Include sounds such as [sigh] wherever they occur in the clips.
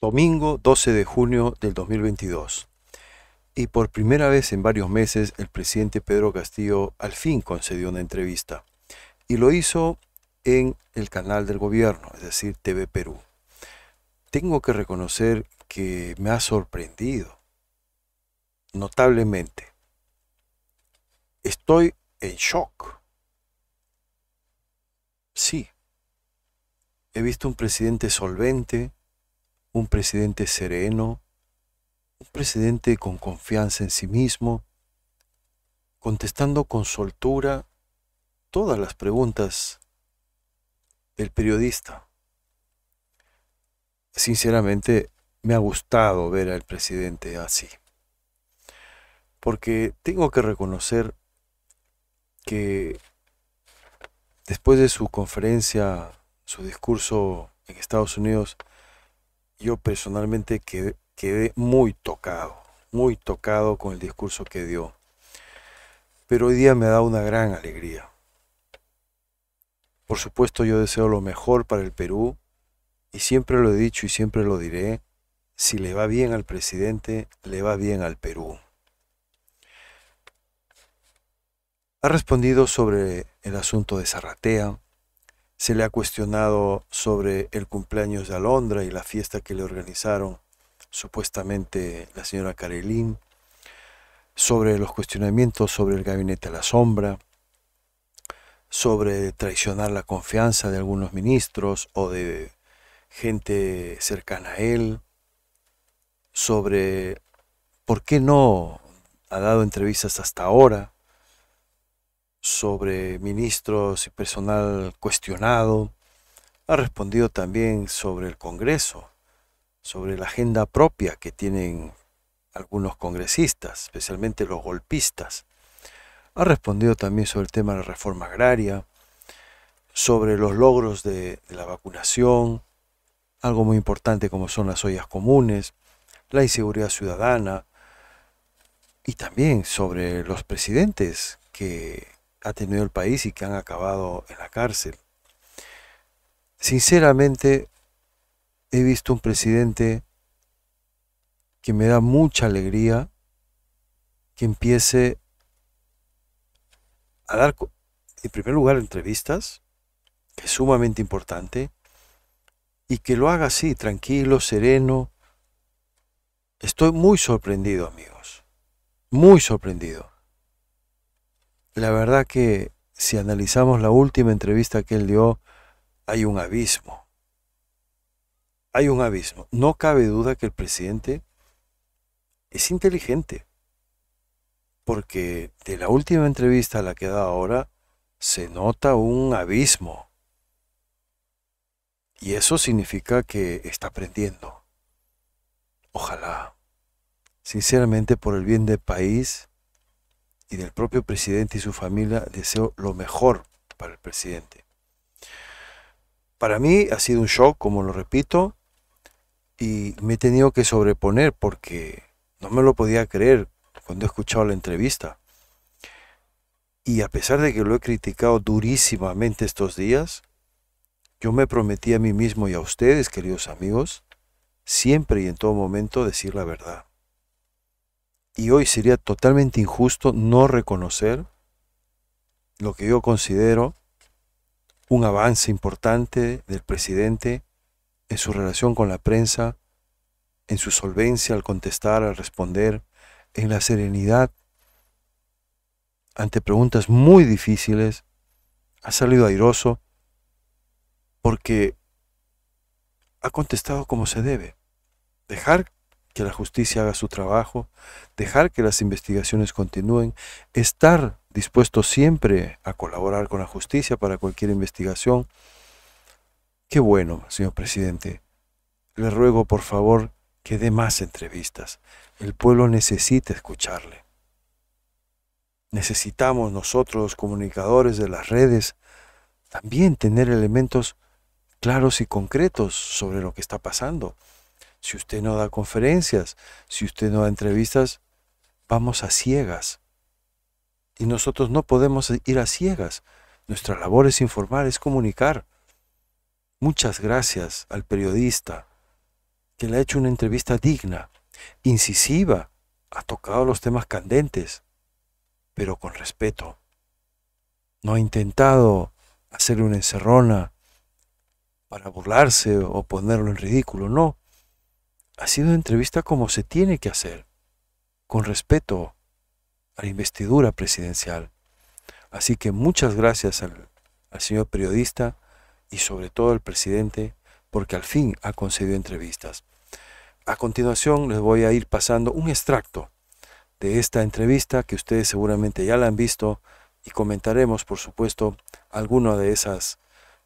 domingo 12 de junio del 2022. Y por primera vez en varios meses el presidente Pedro Castillo al fin concedió una entrevista. Y lo hizo en el canal del gobierno, es decir, TV Perú. Tengo que reconocer que me ha sorprendido notablemente. Estoy en shock. Sí, he visto un presidente solvente, un presidente sereno, un presidente con confianza en sí mismo, contestando con soltura todas las preguntas del periodista. Sinceramente, me ha gustado ver al presidente así, porque tengo que reconocer que después de su conferencia, su discurso en Estados Unidos, yo personalmente quedé, muy tocado, muy tocado con el discurso que dio. Pero hoy día me da una gran alegría. Por supuesto yo deseo lo mejor para el Perú y siempre lo he dicho y siempre lo diré, si le va bien al presidente, le va bien al Perú. Ha respondido sobre el asunto de Zarratea, se le ha cuestionado sobre el cumpleaños de Alondra y la fiesta que le organizaron supuestamente la señora Carelín, sobre los cuestionamientos sobre el gabinete a la sombra, sobre traicionar la confianza de algunos ministros o de gente cercana a él, sobre por qué no ha dado entrevistas hasta ahora, sobre ministros y personal cuestionado. Ha respondido también sobre el Congreso, sobre la agenda propia que tienen algunos congresistas, especialmente los golpistas. Ha respondido también sobre el tema de la reforma agraria, sobre los logros de, la vacunación, algo muy importante como son las ollas comunes, la inseguridad ciudadana y también sobre los presidentes que ha tenido el país y que han acabado en la cárcel. Sinceramente, he visto un presidente que me da mucha alegría que empiece a dar, en primer lugar, entrevistas, que es sumamente importante, y que lo haga así, tranquilo, sereno. Estoy muy sorprendido, amigos, muy sorprendido la verdad que si analizamos la última entrevista que él dio, hay un abismo. Hay un abismo. No cabe duda que el presidente es inteligente, porque de la última entrevista a la que da ahora, se nota un abismo. Y eso significa que está aprendiendo. Ojalá. Sinceramente, por el bien del país, y del propio presidente y su familia deseo lo mejor para el presidente. Para mí ha sido un shock, como lo repito, y me he tenido que sobreponer porque no me lo podía creer cuando he escuchado la entrevista. Y a pesar de que lo he criticado durísimamente estos días, yo me prometí a mí mismo y a ustedes, queridos amigos, siempre y en todo momento decir la verdad. Y hoy sería totalmente injusto no reconocer lo que yo considero un avance importante del presidente en su relación con la prensa, en su solvencia al contestar, al responder, en la serenidad ante preguntas muy difíciles, ha salido airoso porque ha contestado como se debe. Dejar que la justicia haga su trabajo, dejar que las investigaciones continúen, estar dispuesto siempre a colaborar con la justicia para cualquier investigación. Qué bueno, señor presidente. Le ruego, por favor, que dé más entrevistas. El pueblo necesita escucharle. Necesitamos nosotros, los comunicadores de las redes, también tener elementos claros y concretos sobre lo que está pasando si usted no da conferencias, si usted no da entrevistas, vamos a ciegas. Y nosotros no podemos ir a ciegas. Nuestra labor es informar, es comunicar. Muchas gracias al periodista que le ha hecho una entrevista digna, incisiva, ha tocado los temas candentes, pero con respeto. No ha intentado hacerle una encerrona para burlarse o ponerlo en ridículo, no ha sido una entrevista como se tiene que hacer, con respeto a la investidura presidencial. Así que muchas gracias al, señor periodista y sobre todo al presidente, porque al fin ha concedido entrevistas. A continuación les voy a ir pasando un extracto de esta entrevista que ustedes seguramente ya la han visto y comentaremos, por supuesto, alguna de esas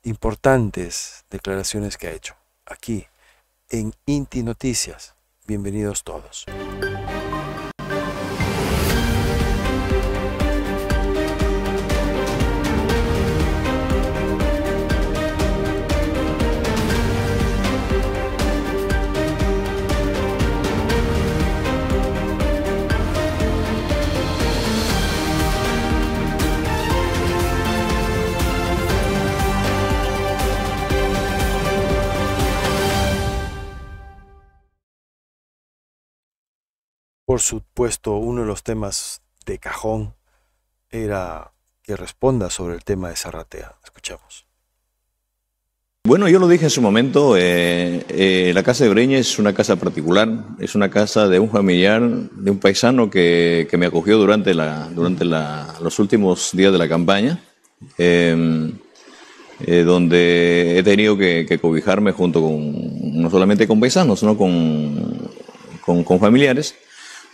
importantes declaraciones que ha hecho aquí en Inti Noticias. Bienvenidos todos. por supuesto, uno de los temas de cajón era que responda sobre el tema de Zarratea. Escuchamos. Bueno, yo lo dije en su momento, eh, eh, la casa de Breña es una casa particular, es una casa de un familiar, de un paisano que, me acogió durante, la, durante los últimos días de la campaña, em, eh, donde he tenido que, cobijarme junto con, no solamente con paisanos, sino con, con familiares.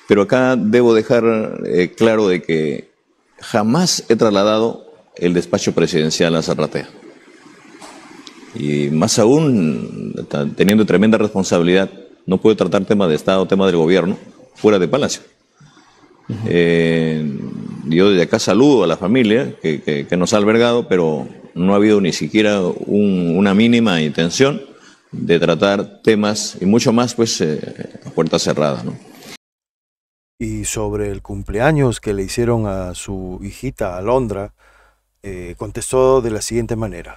Pero acá debo dejar eh, claro de que jamás he trasladado el despacho presidencial a Zarratea. Y más aún, teniendo tremenda responsabilidad, no puedo tratar temas de Estado, temas del gobierno, fuera de Palacio. Eh, yo desde acá saludo a la familia que, nos ha albergado, pero no ha habido ni siquiera una mínima intención de tratar temas, y mucho más pues eh, a puerta cerrada. ¿no? y sobre el cumpleaños que le hicieron a su hijita Alondra, Londra, eh, contestó de la siguiente manera.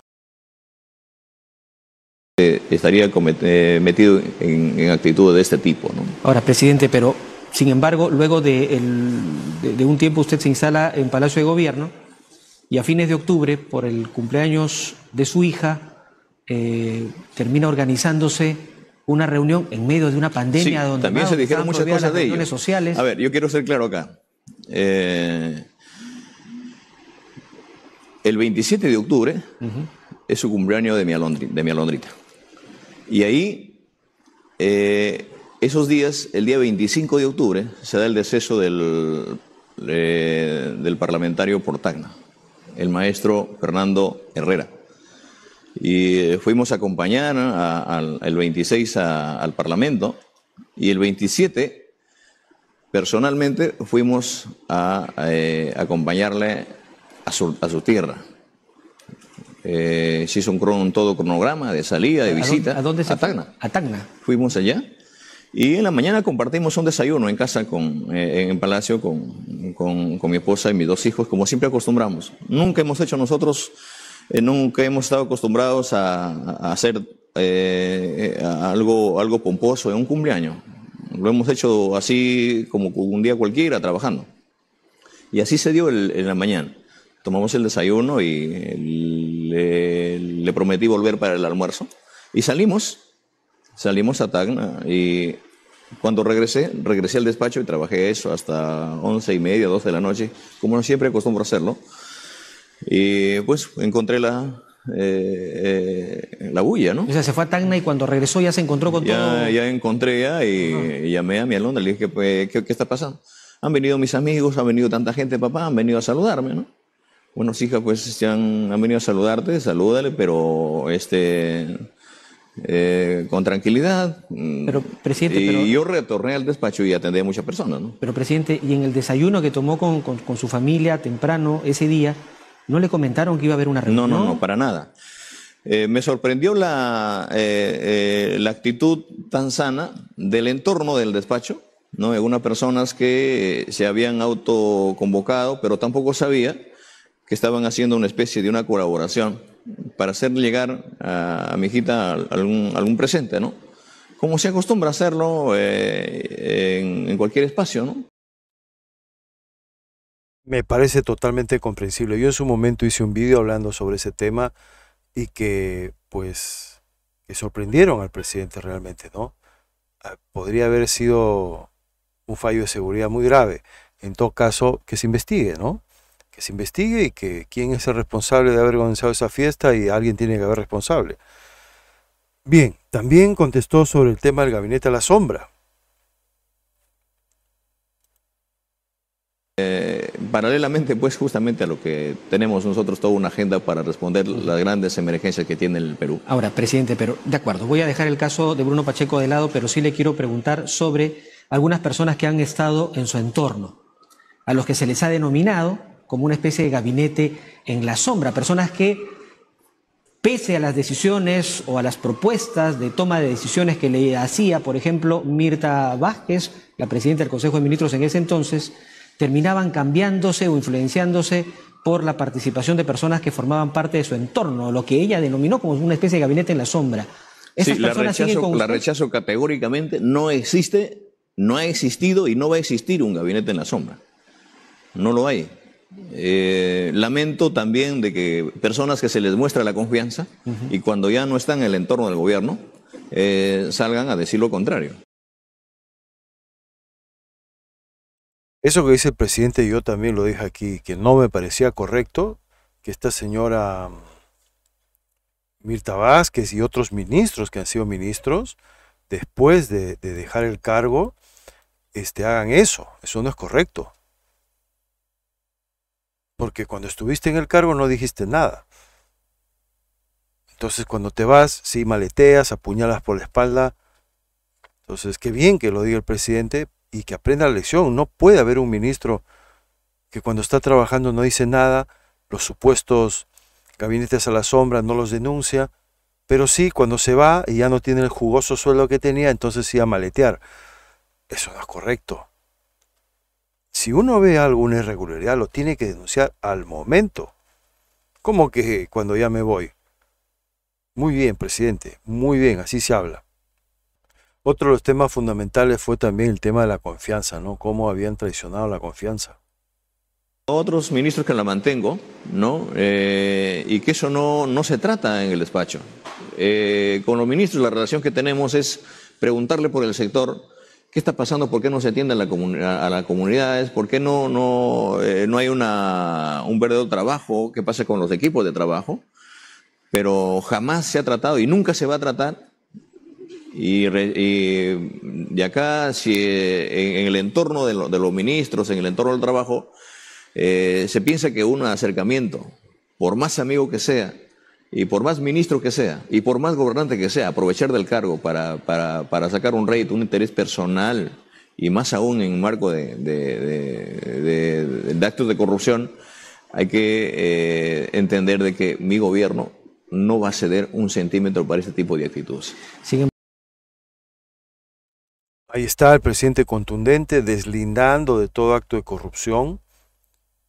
Eh, estaría eh, metido en, en actitudes de este tipo. Ahora, presidente, pero sin embargo, luego de, un tiempo usted se instala en Palacio de Gobierno y a fines de octubre, por el cumpleaños de su hija, termina organizándose una reunión en medio de una pandemia donde también se dijeron muchas cosas de ellos. sociales. A ver, yo quiero ser claro acá. Eh, el 27 de octubre es su cumpleaños de mi, alondrita. Y ahí, eh, esos días, el día 25 de octubre, se da el deceso del, eh, del parlamentario por Tacna, el maestro Fernando Herrera. Y eh, fuimos a acompañar a, el 26 al Parlamento y el 27 personalmente fuimos a, eh, acompañarle a su, a su tierra. Eh, se hizo un, todo cronograma de salida, de visita. ¿A dónde, a a Tacna. Fuimos allá y en la mañana compartimos un desayuno en casa, con, el en Palacio, con, con, con mi esposa y mis dos hijos, como siempre acostumbramos. Nunca hemos hecho nosotros eh, nunca hemos estado acostumbrados a, hacer eh, algo, algo pomposo en un cumpleaños. Lo hemos hecho así como un día cualquiera, trabajando. Y así se dio en la mañana. Tomamos el desayuno y le, prometí volver para el almuerzo. Y salimos, salimos a Tacna. Y cuando regresé, regresé al despacho y trabajé eso hasta once y media, 12 de la noche, como siempre acostumbro a hacerlo. Y pues encontré la, eh, eh, la bulla, ¿no? O sea, se fue a Tacna y cuando regresó ya se encontró con todo. Ya encontré ya y, llamé a mi alumna, le dije, ¿qué, pues, ¿qué, qué, está pasando? Han venido mis amigos, ha venido tanta gente, papá, han venido a saludarme, ¿no? Bueno, hija, pues han, han, venido a saludarte, salúdale, pero este, eh, con tranquilidad. Mm, pero, presidente, y yo retorné al despacho y atendí a muchas personas, ¿no? Pero, presidente, y en el desayuno que tomó con, con, con su familia temprano ese día, ¿No le comentaron que iba a haber una reunión? No, no, no, para nada. Eh, me sorprendió la, eh, eh, la actitud tan sana del entorno del despacho, ¿no? unas personas que se habían autoconvocado, pero tampoco sabía que estaban haciendo una especie de una colaboración para hacer llegar a, mi hijita algún, algún presente, ¿no? Como se acostumbra hacerlo en, en cualquier espacio, ¿no? Me parece totalmente comprensible. Yo en su momento hice un vídeo hablando sobre ese tema y que pues que sorprendieron al presidente realmente, ¿no? Ah, podría haber sido un fallo de seguridad muy grave. En todo caso, que se investigue, ¿no? Que se investigue y que quién es el responsable de haber organizado esa fiesta y alguien tiene que haber responsable. Bien, también contestó sobre el tema del gabinete a la sombra. Eh, paralelamente, pues justamente a lo que tenemos nosotros toda una agenda para responder las grandes emergencias que tiene el Perú. Ahora, presidente, pero de acuerdo, voy a dejar el caso de Bruno Pacheco de lado, pero sí le quiero preguntar sobre algunas personas que han estado en su entorno, a los que se les ha denominado como una especie de gabinete en la sombra, personas que, pese a las decisiones o a las propuestas de toma de decisiones que le hacía, por ejemplo, Mirta Vázquez, la presidenta del Consejo de Ministros en ese entonces, terminaban cambiándose o influenciándose por la participación de personas que formaban parte de su entorno, lo que ella denominó como una especie de gabinete en la sombra. Sí, la, rechazo, rechazo categóricamente, no existe, no ha existido y no va a existir un gabinete en la sombra. No lo hay. Eh, lamento también de que personas que se les muestra la confianza y cuando ya no están en el entorno del gobierno eh, salgan a decir lo contrario. Eso que dice el presidente, yo también lo dije aquí, que no me parecía correcto que esta señora mm, Mirta Vázquez y otros ministros que han sido ministros, después de, dejar el cargo, este, hagan eso. Eso no es correcto. Porque cuando estuviste en el cargo no dijiste nada. Entonces cuando te vas, si maleteas, apuñalas por la espalda. Entonces, qué bien que lo diga el presidente, y que aprenda la lección. No puede haber un ministro que cuando está trabajando no dice nada, los supuestos gabinetes a la sombra no los denuncia, pero sí cuando se va y ya no tiene el jugoso sueldo que tenía, entonces sí a maletear. Eso no es correcto. Si uno ve alguna irregularidad, lo tiene que denunciar al momento. ¿Cómo que cuando ya me voy? Muy bien, presidente, muy bien, así se habla. Otro de los temas fundamentales fue también el tema de la confianza, ¿no? Cómo habían traicionado la confianza. Otros ministros que la mantengo, ¿no? Eh, y que eso no, no se trata en el despacho. Eh, con los ministros la relación que tenemos es preguntarle por el sector, ¿Qué está pasando? ¿Por qué no se atiende a, a, las comunidades? ¿Por qué no, no, eh, no hay un verdadero trabajo? ¿Qué pasa con los equipos de trabajo? Pero jamás se ha tratado y nunca se va a tratar y, de acá, si en, el entorno de, los ministros, en el entorno del trabajo, eh, se piensa que un acercamiento, por más amigo que sea, y por más ministro que sea, y por más gobernante que sea, aprovechar del cargo para, sacar un rédito, un interés personal, y más aún en marco de, actos de corrupción, hay que eh, entender de que mi gobierno no va a ceder un centímetro para este tipo de actitudes. Ahí está el presidente contundente, deslindando de todo acto de corrupción.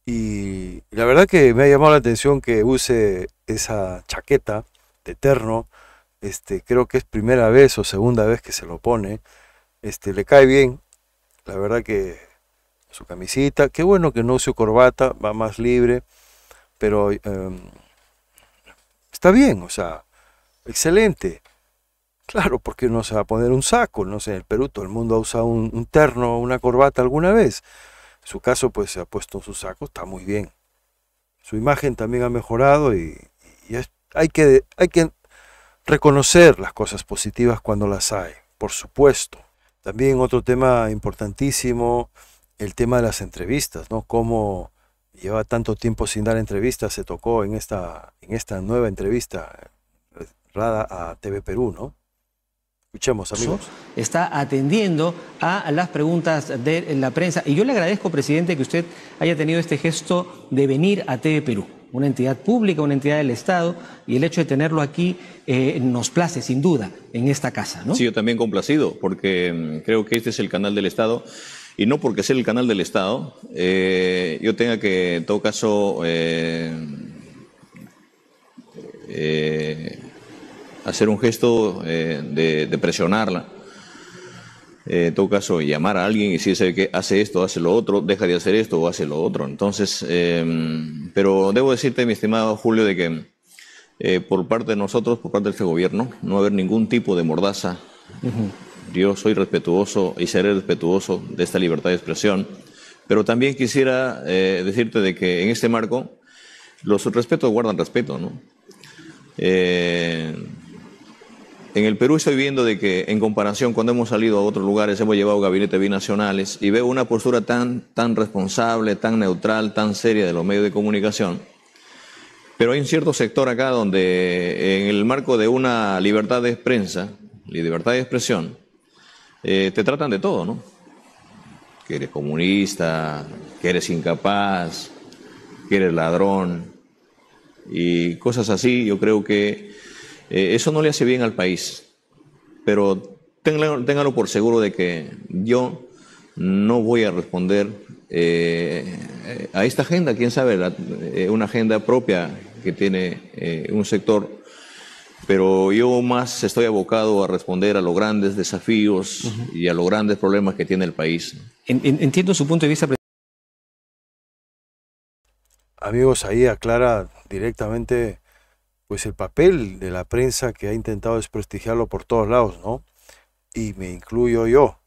Y la verdad que me ha llamado la atención que use esa chaqueta de terno. Este, creo que es primera vez o segunda vez que se lo pone. Este, le cae bien. La verdad que su camisita. Qué bueno que no use corbata, va más libre. Pero em, está bien, o sea, excelente. Claro, porque no se va a poner un saco, no sé, en el Perú todo el mundo ha usado un, terno o una corbata alguna vez. su caso, pues se ha puesto su saco, está muy bien. Su imagen también ha mejorado y, hay, que, hay que reconocer las cosas positivas cuando las hay, por supuesto. También otro tema importantísimo, el tema de las entrevistas, ¿no? Cómo lleva tanto tiempo sin dar entrevistas, se tocó en esta, en esta nueva entrevista, eh, a TV Perú, ¿no? Escuchemos, amigos. Está atendiendo a las preguntas de la prensa. Y yo le agradezco, presidente, que usted haya tenido este gesto de venir a TV Perú, una entidad pública, una entidad del Estado, y el hecho de tenerlo aquí eh, nos place, sin duda, en esta casa. ¿no? Sí, yo también complacido, porque mm, creo que este es el canal del Estado. Y no porque sea el canal del Estado, eh, yo tenga que, en todo caso, eh, hacer un gesto eh, de, presionarla. Eh, en todo caso, llamar a alguien y decirle que hace esto, hace lo otro, deja de hacer esto o hace lo otro. Entonces, eh, pero debo decirte, mi estimado Julio, de que por parte de nosotros, por parte de este gobierno, no va a haber ningún tipo de mordaza. Yo soy respetuoso y seré respetuoso de esta libertad de expresión, pero también quisiera decirte de que en este marco los respetos guardan respeto, ¿no? Eh, en el Perú estoy viendo de que en comparación cuando hemos salido a otros lugares hemos llevado gabinetes binacionales y veo una postura tan, tan responsable, tan neutral, tan seria de los medios de comunicación. Pero hay un cierto sector acá donde en el marco de una libertad de prensa, libertad de expresión, eh, te tratan de todo, ¿no? Que eres comunista, que eres incapaz, que eres ladrón y cosas así, yo creo que eh, eso no le hace bien al país, pero téngalo por seguro de que yo no voy a responder eh, a esta agenda, quién sabe, eh, una agenda propia que tiene un sector, pero yo más estoy abocado a responder a los grandes desafíos y a los grandes problemas que tiene el país. entiendo su punto de vista. Amigos, ahí aclara directamente pues el papel de la prensa que ha intentado desprestigiarlo por todos lados, ¿no? Y me incluyo yo,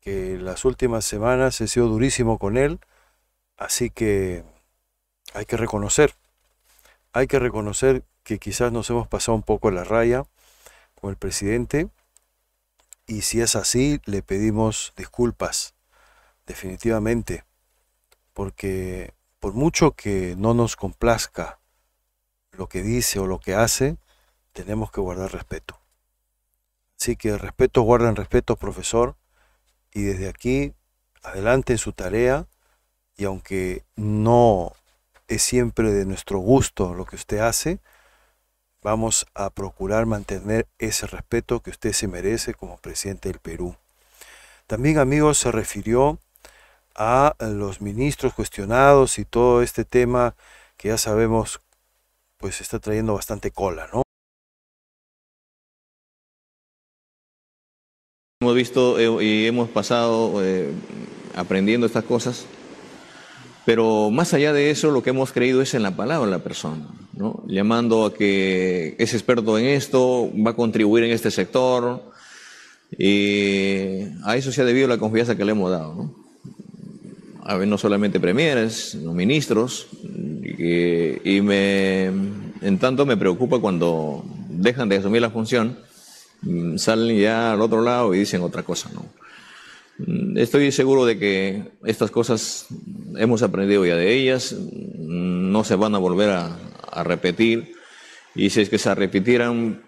que las últimas semanas he sido durísimo con él, así que hay que reconocer, hay que reconocer que quizás nos hemos pasado un poco la raya con el presidente y si es así le pedimos disculpas, definitivamente, porque por mucho que no nos complazca lo que dice o lo que hace, tenemos que guardar respeto. Así que respeto, guarden respeto, profesor, y desde aquí, adelante en su tarea, y aunque no es siempre de nuestro gusto lo que usted hace, vamos a procurar mantener ese respeto que usted se merece como presidente del Perú. También, amigos, se refirió a los ministros cuestionados y todo este tema que ya sabemos pues está trayendo bastante cola, ¿no? Hemos visto eh, y hemos pasado eh, aprendiendo estas cosas, pero más allá de eso, lo que hemos creído es en la palabra de la persona, ¿no? llamando a que es experto en esto, va a contribuir en este sector, y a eso se ha debido la confianza que le hemos dado. ¿no? a ver no solamente premieres, no ministros, y, me, en tanto me preocupa cuando dejan de asumir la función, mm, salen ya al otro lado y dicen otra cosa, ¿no? Mm, estoy seguro de que estas cosas hemos aprendido ya de ellas, mm, no se van a volver a repetir y si es que se repitieran,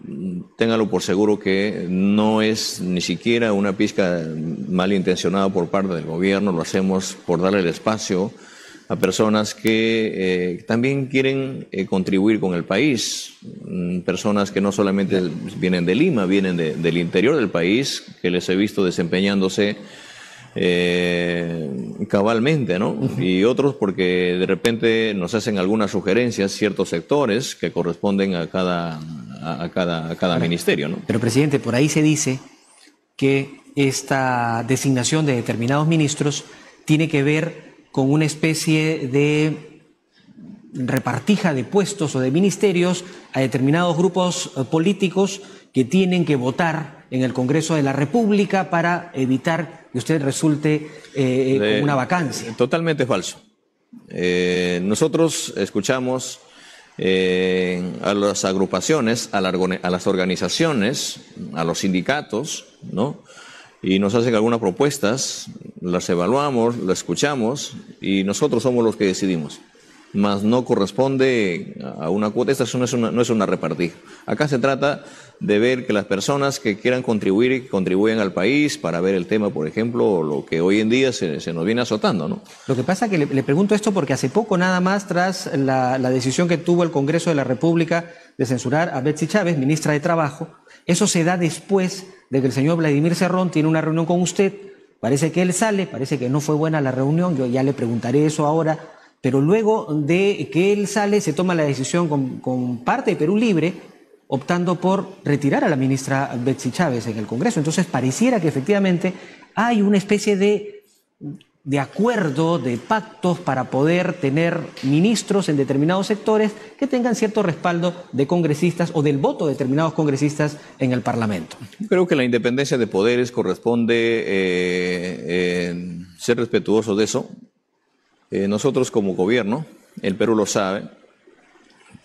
téngalo por seguro que no es ni siquiera una pizca malintencionada por parte del gobierno, lo hacemos por darle el espacio a personas que eh, también quieren eh, contribuir con el país, mm, personas que no solamente vienen de Lima, vienen del interior del país, que les he visto desempeñándose eh, cabalmente, ¿no? Y otros porque de repente nos hacen algunas sugerencias ciertos sectores que corresponden a cada, a cada, ministerio, ¿no? Pero presidente, por ahí se dice que esta designación de determinados ministros tiene que ver con una especie de repartija de puestos o de ministerios a determinados grupos eh, políticos que tienen que votar en el Congreso de la República para evitar que usted resulte eh, eh, una vacancia. Totalmente falso. Eh, nosotros escuchamos a las agrupaciones, a, las organizaciones, a los sindicatos, ¿no? Y nos hacen algunas propuestas, las evaluamos, las escuchamos y nosotros somos los que decidimos. Más no corresponde a una cuota, esta no es una, no es una Acá se trata de ver que las personas que quieran contribuir y que contribuyan al país para ver el tema, por ejemplo, lo que hoy en día se, nos viene azotando, ¿no? Lo que pasa es que le, pregunto esto porque hace poco nada más, tras la, decisión que tuvo el Congreso de la República de censurar a Betsy Chávez, ministra de Trabajo, eso se da después de que el señor Vladimir Cerrón tiene una reunión con usted, parece que él sale, parece que no fue buena la reunión, yo ya le preguntaré eso ahora, pero luego de que él sale se toma la decisión con, con parte de Perú Libre, optando por retirar a la ministra Betsy Chávez en el Congreso. Entonces pareciera que efectivamente hay una especie de, de acuerdo, de pactos para poder tener ministros en determinados sectores que tengan cierto respaldo de congresistas o del voto de determinados congresistas en el Parlamento. creo que la independencia de poderes corresponde eh, eh, ser respetuoso de eso. Eh, nosotros como gobierno, el Perú lo sabe,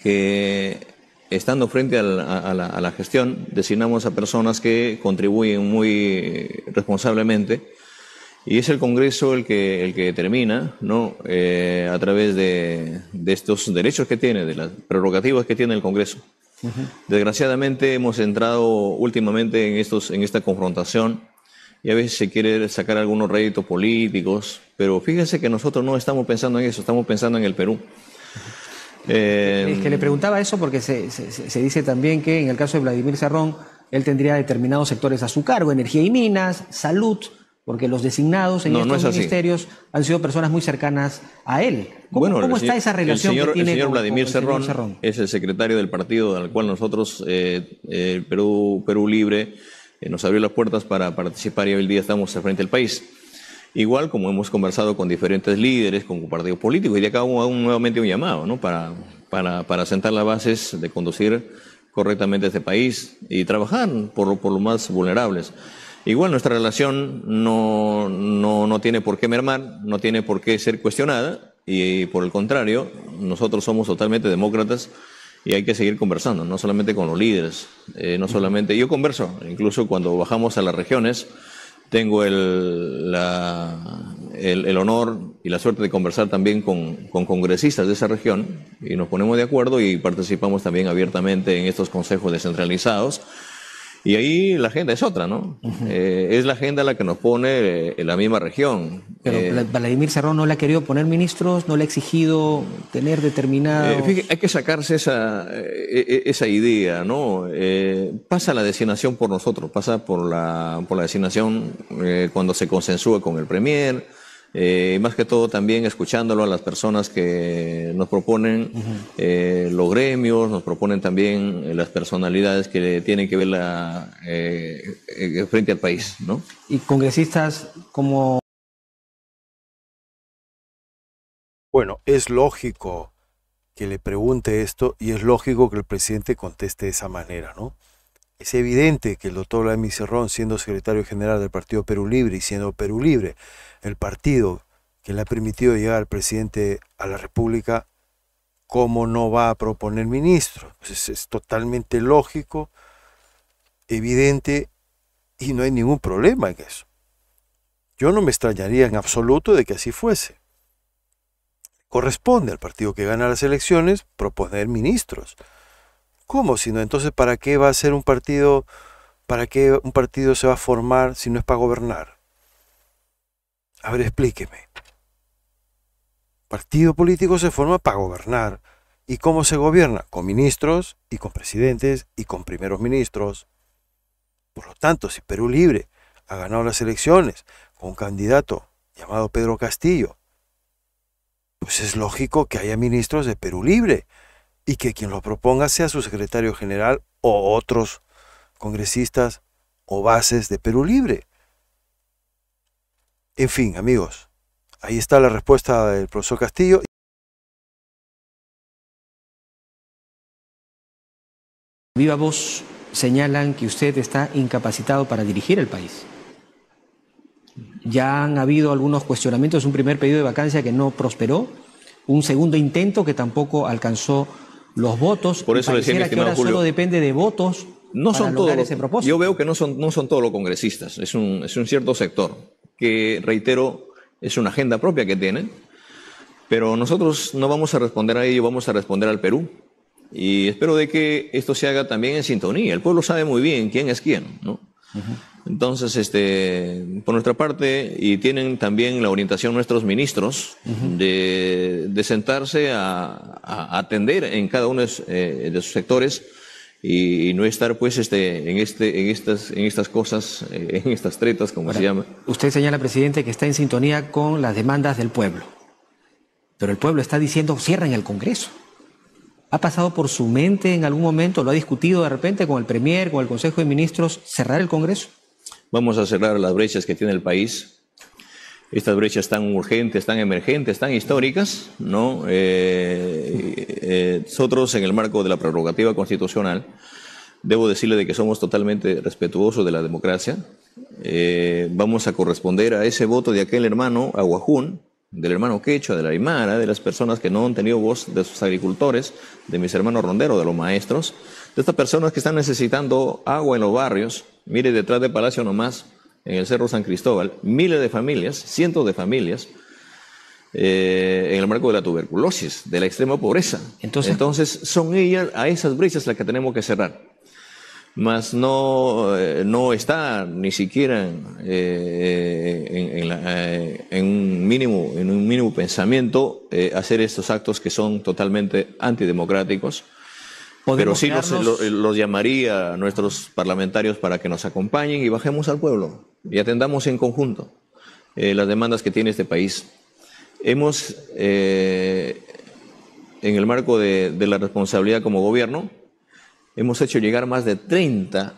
que estando frente a la, gestión, designamos a personas que contribuyen muy responsablemente y es el Congreso el que, el que termina, ¿no? Eh, a través de, estos derechos que tiene, de las prerrogativas que tiene el Congreso. Desgraciadamente hemos entrado últimamente en, estos, en esta confrontación y a veces se quiere sacar algunos réditos políticos, pero fíjense que nosotros no estamos pensando en eso, estamos pensando en el Perú. Eh, es que le preguntaba eso porque se, se, dice también que en el caso de Vladimir Serrón, él tendría determinados sectores a su cargo, energía y minas, salud, porque los designados en estos ministerios han sido personas muy cercanas a él. ¿Cómo, bueno, ¿cómo está esa relación? señor, que tiene el señor Vladimir Cerrón es el secretario del partido al cual nosotros, eh, eh Perú, Perú Libre, eh, nos abrió las puertas para participar y hoy día estamos frente al país. Igual como hemos conversado con diferentes líderes, con partidos políticos, y de acá un, nuevamente un llamado ¿no? para, para, para sentar las bases de conducir correctamente este país y trabajar por, por los más vulnerables. Igual nuestra relación no, no, no tiene por qué mermar, no tiene por qué ser cuestionada y por el contrario, nosotros somos totalmente demócratas y hay que seguir conversando, no solamente con los líderes, eh, no solamente, yo converso, incluso cuando bajamos a las regiones, tengo el, honor y la suerte de conversar también con, con, congresistas de esa región y nos ponemos de acuerdo y participamos también abiertamente en estos consejos descentralizados y ahí la agenda es otra, ¿no? Eh, es la agenda la que nos pone eh, en la misma región. Pero eh, Vladimir Serrón no le ha querido poner ministros, no le ha exigido tener determinada, hay que sacarse esa, esa idea, ¿no? pasa la designación por nosotros, pasa por la, por la designación cuando se consensúa con el Premier eh, más que todo también escuchándolo a las personas que nos proponen eh, los gremios, nos proponen también eh, las personalidades que tienen que ver eh, frente al país. ¿no? Y congresistas como... Bueno, es lógico que le pregunte esto y es lógico que el presidente conteste de esa manera, ¿no? Es evidente que el doctor Vladimir Cerrón, siendo secretario general del Partido Perú Libre y siendo Perú Libre el partido que le ha permitido llegar al presidente a la República, ¿cómo no va a proponer ministro? Pues es totalmente lógico, evidente y no hay ningún problema en eso. Yo no me extrañaría en absoluto de que así fuese. Corresponde al partido que gana las elecciones proponer ministros. ¿Cómo? Si entonces, ¿para qué va a ser un partido? ¿Para qué un partido se va a formar si no es para gobernar? A ver, explíqueme. Partido político se forma para gobernar. ¿Y cómo se gobierna? Con ministros y con presidentes y con primeros ministros. Por lo tanto, si Perú Libre ha ganado las elecciones con un candidato llamado Pedro Castillo, pues es lógico que haya ministros de Perú Libre y que quien lo proponga sea su secretario general o otros congresistas o bases de Perú Libre. En fin, amigos, ahí está la respuesta del profesor Castillo. Viva voz señalan que usted está incapacitado para dirigir el país. Ya han habido algunos cuestionamientos, un primer pedido de vacancia que no prosperó, un segundo intento que tampoco alcanzó los votos. Por eso que solo depende de votos. No son todos. Ese propósito. Yo veo que no son, no son todos los congresistas, es un, es un cierto sector que, reitero, es una agenda propia que tienen, pero nosotros no vamos a responder a ello, vamos a responder al Perú. Y espero de que esto se haga también en sintonía. El pueblo sabe muy bien quién es quién, ¿no? Entonces, este, por nuestra parte, y tienen también la orientación nuestros ministros de, sentarse a, atender en cada uno de, sus eh, sectores y, no estar pues este, en, este, en, estas, en estas cosas, eh, en estas tretas, como se llama. Usted señala, presidente, que está en sintonía con las demandas del pueblo, pero el pueblo está diciendo cierren el Congreso. ¿Ha pasado por su mente en algún momento, lo ha discutido de repente con el Premier, con el Consejo de Ministros, cerrar el Congreso? Vamos a cerrar las brechas que tiene el país. Estas brechas tan urgentes, tan emergentes, tan históricas, ¿no? Eh, eh, eh, nosotros, en el marco de la prerrogativa constitucional, debo decirle de que somos totalmente respetuosos de la democracia. vamos a corresponder a ese voto de aquel hermano aguajún, del hermano quechua, de la aymara, de las personas que no han tenido voz, de sus agricultores, de mis hermanos ronderos, de los maestros, de estas personas que están necesitando agua en los barrios, Mire, detrás de Palacio nomás, en el Cerro San Cristóbal, miles de familias, cientos de familias, eh, en el marco de la tuberculosis, de la extrema pobreza. Entonces, son ellas, a esas brechas las que tenemos que cerrar. Mas no, eh, no está ni siquiera eh, en, un mínimo, en un mínimo pensamiento hacer estos actos que son totalmente antidemocráticos pero sí los, llamaría a nuestros parlamentarios para que nos acompañen y bajemos al pueblo y atendamos en conjunto eh, las demandas que tiene este país. Hemos, eh, en el marco de, la responsabilidad como gobierno, hemos hecho llegar más de 30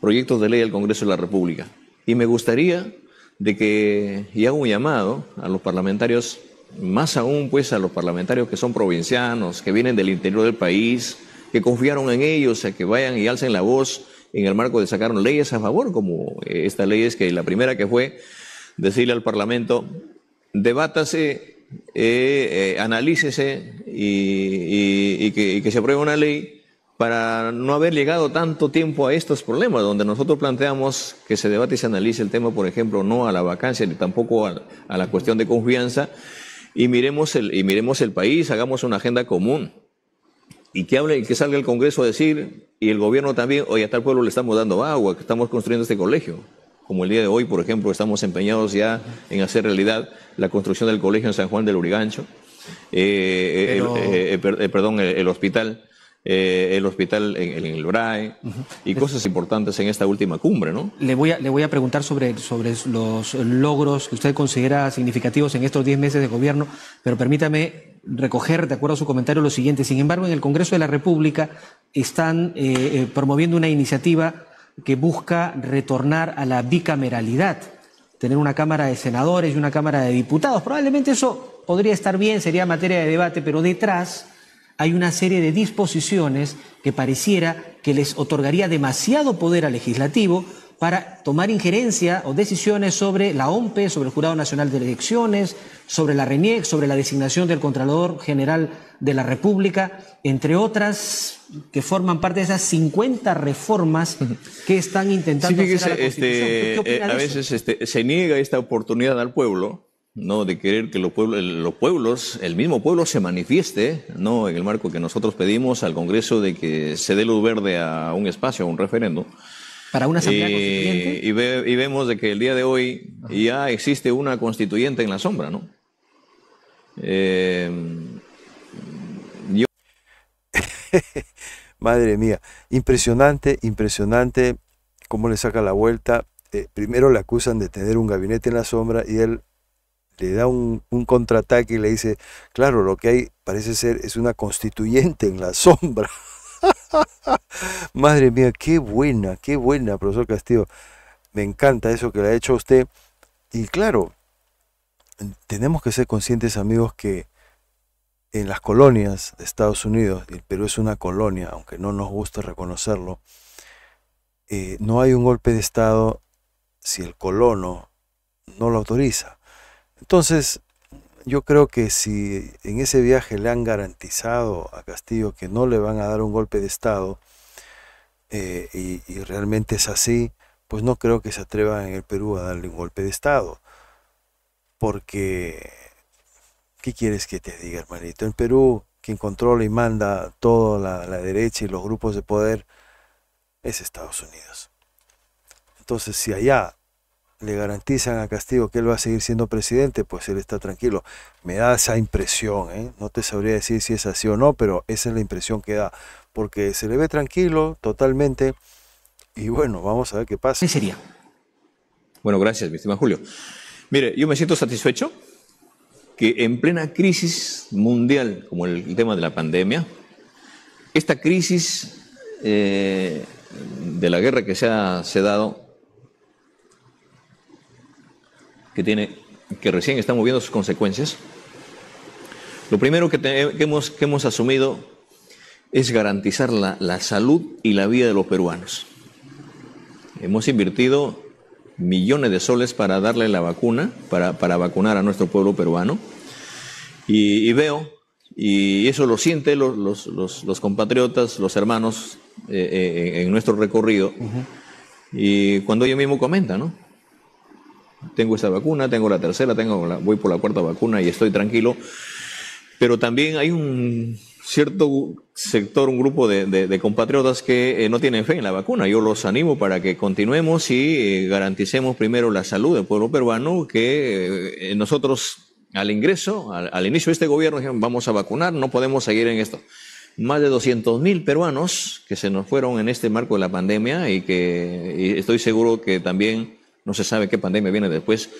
proyectos de ley al Congreso de la República. Y me gustaría de que, y hago un llamado a los parlamentarios, más aún pues a los parlamentarios que son provincianos, que vienen del interior del país, que confiaron en ellos a que vayan y alcen la voz en el marco de sacar leyes a favor, como eh, esta ley es que la primera que fue decirle al Parlamento, debátase, eh, eh, analícese y, que, se apruebe una ley para no haber llegado tanto tiempo a estos problemas, donde nosotros planteamos que se debate y se analice el tema, por ejemplo, no a la vacancia ni tampoco a, a la cuestión de confianza, y miremos, el, y miremos el país, hagamos una agenda común y que hable y que salga el Congreso a decir, y el gobierno también, Hoy a tal pueblo le estamos dando agua, que estamos construyendo este colegio. Como el día de hoy, por ejemplo, estamos empeñados ya en hacer realidad la construcción del colegio en San Juan del Urigancho, eh, eh, eh, perdón, el hospital. Eh, el hospital en, el BRAE y cosas importantes en esta última cumbre, ¿no? Le voy a, le voy a preguntar sobre, sobre los logros que usted considera significativos en estos 10 meses de gobierno, pero permítame recoger, de acuerdo a su comentario, lo siguiente. Sin embargo, en el Congreso de la República están eh, eh, promoviendo una iniciativa que busca retornar a la bicameralidad, tener una Cámara de Senadores y una Cámara de Diputados. Probablemente eso podría estar bien, sería materia de debate, pero detrás hay una serie de disposiciones que pareciera que les otorgaría demasiado poder al legislativo para tomar injerencia o decisiones sobre la OMPE, sobre el Jurado Nacional de Elecciones, sobre la RENIEC, sobre la designación del Contralor General de la República, entre otras que forman parte de esas 50 reformas que están intentando hacer a la este, Constitución. Eh, a veces este, se niega esta oportunidad al pueblo ¿no? de querer que los pueblos, los pueblos, el mismo pueblo se manifieste, ¿no? en el marco que nosotros pedimos al Congreso de que se dé luz verde a un espacio, a un referendo. Para una asamblea eh, y, constituyente. Y, vemos de que el día de hoy ya existe una constituyente en la sombra, ¿no? Eh, [laughs] Madre mía, impresionante, impresionante cómo le saca la vuelta. Eh, primero le acusan de tener un gabinete en la sombra y él le da un, contraataque y le dice, claro, lo que hay parece ser es una constituyente en la [laughs] sombra. Madre mía, qué buena, qué buena, profesor Castillo. Me encanta eso que le ha hecho a usted. Y claro, tenemos que ser conscientes, amigos, que en las colonias de Estados Unidos, el Perú es una colonia, aunque no nos gusta reconocerlo, eh, no hay un golpe de Estado si el colono no lo autoriza. Entonces, yo creo que si en ese viaje le han garantizado a Castillo que no le van a dar un golpe de Estado, eh, y, realmente es así, pues no creo que se atrevan en el Perú a darle un golpe de Estado. Porque, ¿qué quieres que te diga, hermanito? En Perú, quien controla y manda toda la, la derecha y los grupos de poder es Estados Unidos. Entonces, si allá le garantizan a Castillo que él va a seguir siendo presidente, pues él está tranquilo. Me da esa impresión, ¿eh? no te sabría decir si es así o no, pero esa es la impresión que da, porque se le ve tranquilo totalmente y bueno, vamos a ver qué pasa. ¿Qué sería? Bueno, gracias, mi estimado Julio. Mire, yo me siento satisfecho que en plena crisis mundial, como el tema de la pandemia, esta crisis eh, de la guerra que se se ha dado que, tiene, que recién está viendo sus consecuencias, lo primero que, hemos, asumido es garantizar la, salud y la vida de los peruanos. Hemos invertido millones de soles para darle la vacuna, para, vacunar a nuestro pueblo peruano. Y, veo, y eso lo sienten los, compatriotas, los hermanos eh, eh, en nuestro recorrido. Y cuando ellos mismos comentan, ¿no? tengo esta vacuna, tengo la tercera, tengo la, voy por la cuarta vacuna y estoy tranquilo. Pero también hay un cierto sector, un grupo de, compatriotas que eh, no tienen fe en la vacuna. Yo los animo para que continuemos y eh, garanticemos primero la salud del pueblo peruano, que eh, nosotros al ingreso, al, inicio de este gobierno, vamos a vacunar, no podemos seguir en esto. Más de 200.000 mil peruanos que se nos fueron en este marco de la pandemia y que estoy seguro que también no se sabe qué pandemia viene después,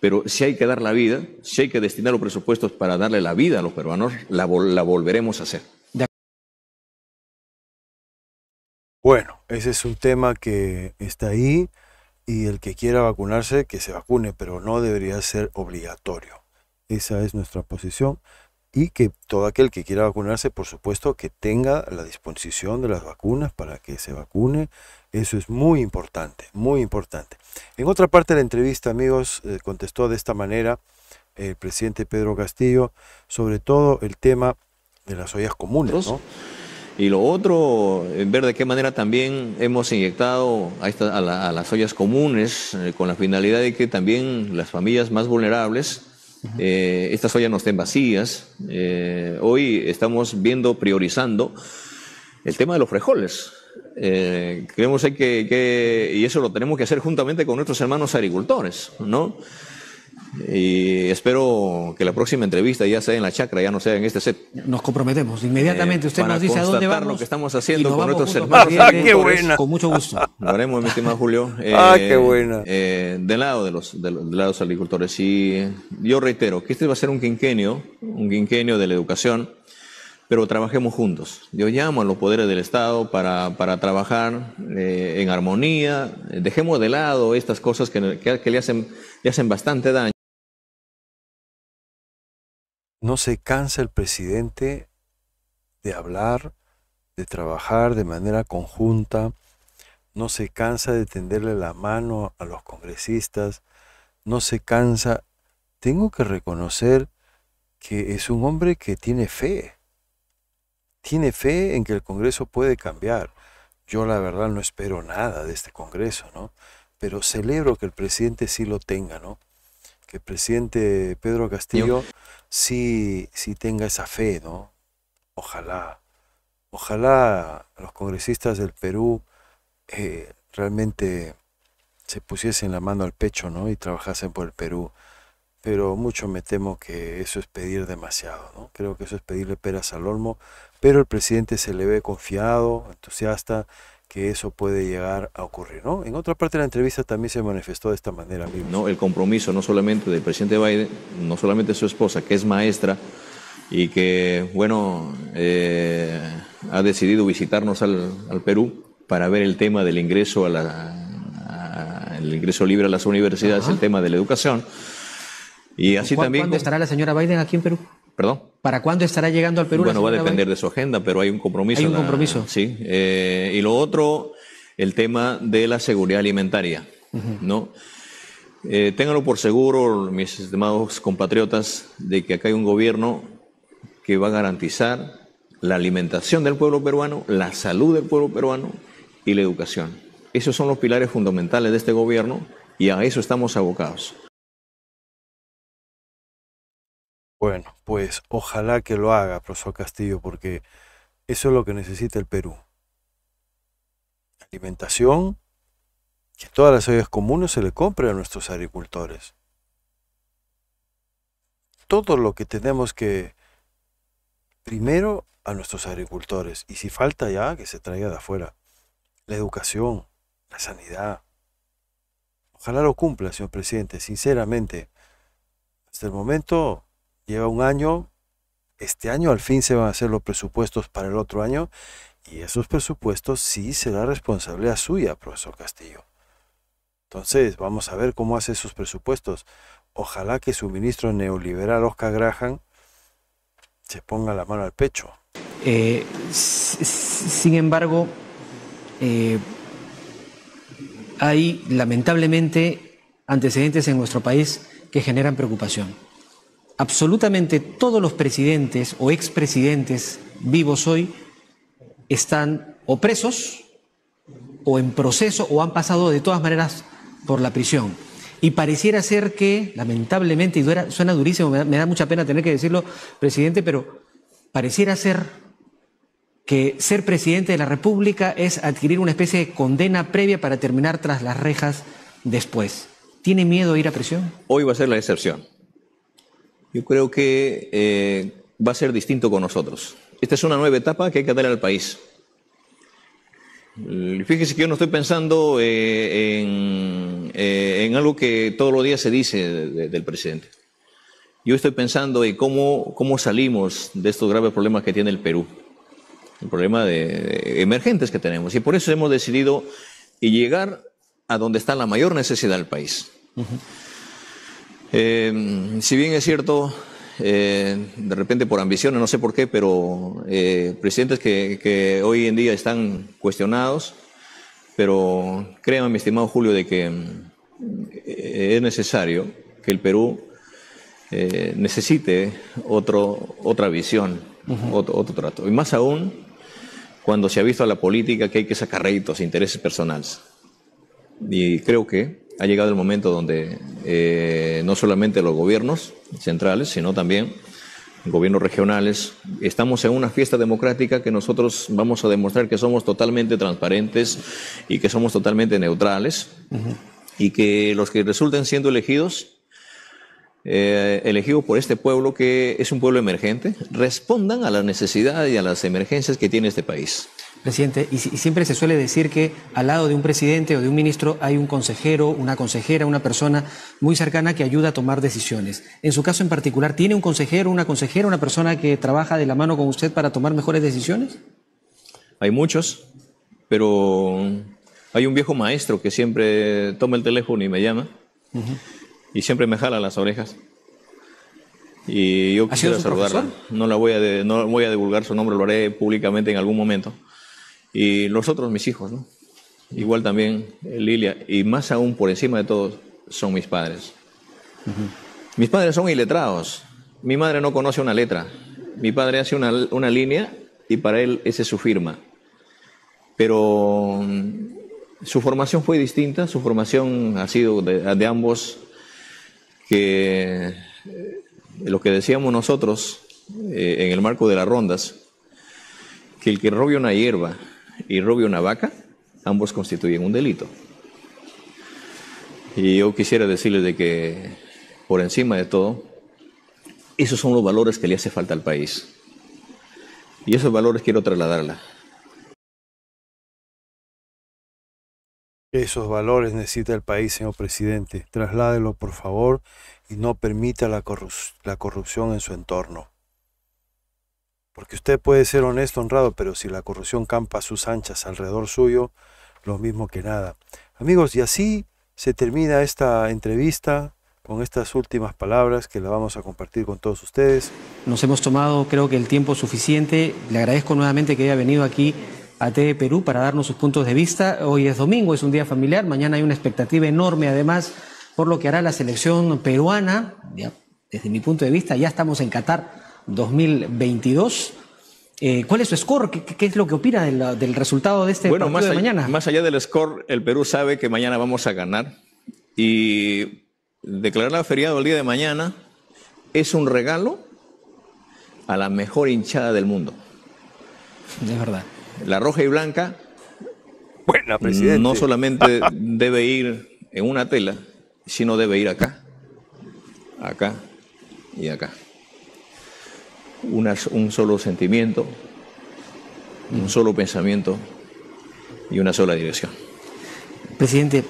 pero si hay que dar la vida, si hay que destinar los presupuestos para darle la vida a los peruanos, la, volveremos a hacer. Bueno, ese es un tema que está ahí y el que quiera vacunarse, que se vacune, pero no debería ser obligatorio. Esa es nuestra posición y que todo aquel que quiera vacunarse, por supuesto, que tenga la disposición de las vacunas para que se vacune. Eso es muy importante, muy importante. En otra parte de la entrevista, amigos, eh, contestó de esta manera el presidente Pedro Castillo sobre todo el tema de las ollas comunes. Y lo otro, en ver de qué manera también hemos inyectado a, a, las ollas comunes eh, con la finalidad de que también las familias más vulnerables eh, estas ollas no estén vacías. Eh, hoy estamos viendo, priorizando el tema de los frijoles. Eh, creemos que, y eso lo tenemos que hacer juntamente con nuestros hermanos agricultores, ¿no? Y espero que la próxima entrevista ya sea en la chacra, ya no sea en este set. Nos comprometemos inmediatamente. Eh, usted nos dice a dónde vamos. lo que estamos haciendo con nuestros hermanos. [laughs] Ah, qué buena. Con mucho gusto. [laughs] Lo haremos, mi estimado Julio. [laughs] ah, qué eh, buena. Eh, del lado de los, de los agricultores. Y yo reitero que este va a ser un quinquenio, un quinquenio de la educación, pero trabajemos juntos. Yo llamo a los poderes del Estado para, para trabajar eh, en armonía. Dejemos de lado estas cosas que, que, le, hacen, le hacen bastante daño. No se cansa el presidente de hablar, de trabajar de manera conjunta, no se cansa de tenderle la mano a los congresistas, no se cansa. Tengo que reconocer que es un hombre que tiene fe. Tiene fe en que el Congreso puede cambiar. Yo la verdad no espero nada de este Congreso, ¿no? Pero celebro que el presidente sí lo tenga, ¿no? Que el presidente Pedro Castillo si tenga esa fe, ¿no? Ojalá, ojalá los congresistas del Perú eh, realmente se pusiesen la mano al pecho, Y trabajasen por el Perú. Pero mucho me temo que eso es pedir demasiado, ¿no? Creo que eso es pedirle peras al olmo. Pero el presidente se le ve confiado, entusiasta, que eso puede llegar a ocurrir. ¿no? En otra parte de la entrevista también se manifestó de esta manera. No, el compromiso no solamente del presidente Biden, no solamente su esposa, que es maestra y que, bueno, eh, ha decidido visitarnos al, Perú para ver el tema del ingreso, a la, el ingreso libre a las universidades, el tema de la educación. Y así también... ¿Cuándo estará la señora Biden aquí en Perú? ¿Perdón? ¿Para cuándo estará llegando al Perú? Bueno, va a depender de su agenda, pero hay un compromiso. Hay un compromiso. Sí. Eh, y lo otro, el tema de la seguridad alimentaria, ¿no? Eh, ténganlo por seguro, mis estimados compatriotas, de que acá hay un gobierno que va a garantizar la alimentación del pueblo peruano, la salud del pueblo peruano y la educación. Esos son los pilares fundamentales de este gobierno y a eso estamos abocados. Bueno, pues ojalá que lo haga, profesor Castillo, porque eso es lo que necesita el Perú. Alimentación, que todas las ollas comunes se le compre a nuestros agricultores. Todo lo que tenemos que, primero a nuestros agricultores, y si falta ya, que se traiga de afuera. La educación, la sanidad. Ojalá lo cumpla, señor presidente, sinceramente. Hasta el momento lleva un año, este año al fin se van a hacer los presupuestos para el otro año y esos presupuestos sí será responsabilidad suya, profesor Castillo. Entonces, vamos a ver cómo hace esos presupuestos. Ojalá que su ministro neoliberal Oscar Graham se ponga la mano al pecho. Eh, sin embargo, eh, hay lamentablemente antecedentes en nuestro país que generan preocupación absolutamente todos los presidentes o expresidentes vivos hoy están o presos o en proceso o han pasado de todas maneras por la prisión. Y pareciera ser que, lamentablemente, y suena durísimo, me da, mucha pena tener que decirlo, presidente, pero pareciera ser que ser presidente de la República es adquirir una especie de condena previa para terminar tras las rejas después. ¿Tiene miedo a ir a prisión? Hoy va a ser la excepción yo creo que eh, va a ser distinto con nosotros. Esta es una nueva etapa que hay que darle al país. Fíjese que yo no estoy pensando eh, eh, en, algo que todos los días se dice del presidente. Yo estoy pensando en cómo, cómo salimos de estos graves problemas que tiene el Perú, el problema de, emergentes que tenemos. Y por eso hemos decidido llegar a donde está la mayor necesidad del país. Eh, si bien es cierto, eh, de repente por ambiciones, no sé por qué, pero eh, presidentes que, hoy en día están cuestionados, pero créanme, mi estimado Julio, de que es necesario que el Perú necesite otro, otra visión, otro, trato. Y más aún cuando se ha visto a la política que hay que sacar réditos, e intereses personales. Y creo que ha llegado el momento donde eh, no solamente los gobiernos centrales, sino también gobiernos regionales, estamos en una fiesta democrática que nosotros vamos a demostrar que somos totalmente transparentes y que somos totalmente neutrales y que los que resulten siendo elegidos, eh, elegidos por este pueblo que es un pueblo emergente, respondan a las necesidades y a las emergencias que tiene este país. Presidente, y, siempre se suele decir que al lado de un presidente o de un ministro hay un consejero, una consejera, una persona muy cercana que ayuda a tomar decisiones. En su caso en particular, ¿tiene un consejero, una consejera, una persona que trabaja de la mano con usted para tomar mejores decisiones? Hay muchos, pero hay un viejo maestro que siempre toma el teléfono y me llama y siempre me jala las orejas. Y yo quisiera saludarla. No la voy a, no voy a divulgar su nombre, lo haré públicamente en algún momento. Y los otros, mis hijos, ¿no? Igual también Lilia, y más aún por encima de todos, son mis padres. Mis padres son iletrados. Mi madre no conoce una letra. Mi padre hace una, una línea y para él esa es su firma. Pero mm, su formación fue distinta, su formación ha sido de, ambos, que eh, lo que decíamos nosotros eh, en el marco de las rondas, que el que robe una hierba y robe una vaca, ambos constituyen un delito. Y yo quisiera decirles de que, por encima de todo, esos son los valores que le hace falta al país. Y esos valores quiero trasladarla. Esos valores necesita el país, señor presidente. Trasládelo, por favor, y no permita la corrupción en su entorno. Porque usted puede ser honesto, honrado, pero si la corrupción campa a sus anchas alrededor suyo, lo mismo que nada. Amigos, y así se termina esta entrevista con estas últimas palabras que la vamos a compartir con todos ustedes. Nos hemos tomado creo que el tiempo suficiente. Le agradezco nuevamente que haya venido aquí a TV Perú para darnos sus puntos de vista. Hoy es domingo, es un día familiar, mañana hay una expectativa enorme además por lo que hará la selección peruana. desde mi punto de vista ya estamos en Qatar 2022. Eh, ¿Cuál es su score? ¿Qué, es lo que opina del, resultado de este bueno, partido más de mañana? más allá del score, el Perú sabe que mañana vamos a ganar y declarar la feriado el día de mañana es un regalo a la mejor hinchada del mundo. Es verdad. La roja y blanca. presidente. No solamente debe ir en una tela, sino debe ir acá, acá y acá un solo sentimiento, un solo pensamiento y una sola dirección. Presidente,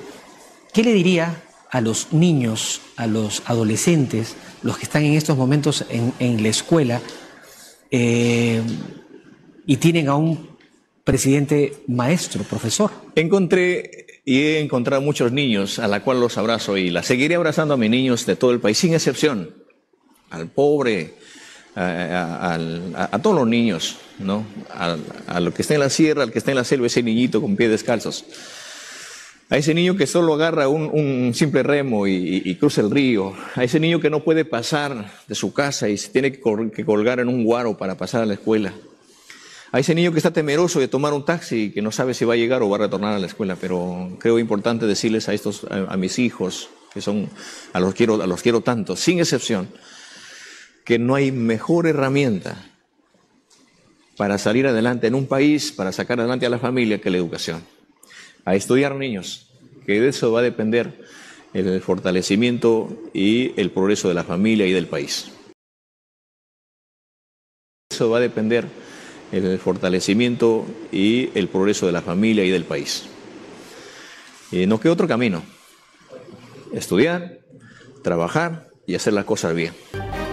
¿qué le diría a los niños, a los adolescentes, los que están en estos momentos en, la escuela eh, y tienen a un presidente maestro, profesor? Encontré y he encontrado muchos niños a la cual los abrazo y la seguiré abrazando a mis niños de todo el país, sin excepción, al pobre, a, todos los niños, ¿no? A, lo que está en la sierra, al que está en la selva, ese niñito con pies descalzos. A ese niño que solo agarra un, simple remo y, cruza el río. A ese niño que no puede pasar de su casa y se tiene que, colgar en un guaro para pasar a la escuela. A ese niño que está temeroso de tomar un taxi y que no sabe si va a llegar o va a retornar a la escuela. Pero creo importante decirles a estos, a, mis hijos, que son, a los quiero, a los quiero tanto, sin excepción que no hay mejor herramienta para salir adelante en un país, para sacar adelante a la familia, que la educación. A estudiar niños, que de eso va a depender el fortalecimiento y el progreso de la familia y del país. Eso va a depender el fortalecimiento y el progreso de la familia y del país. Y no queda otro camino. Estudiar, trabajar y hacer las cosas bien.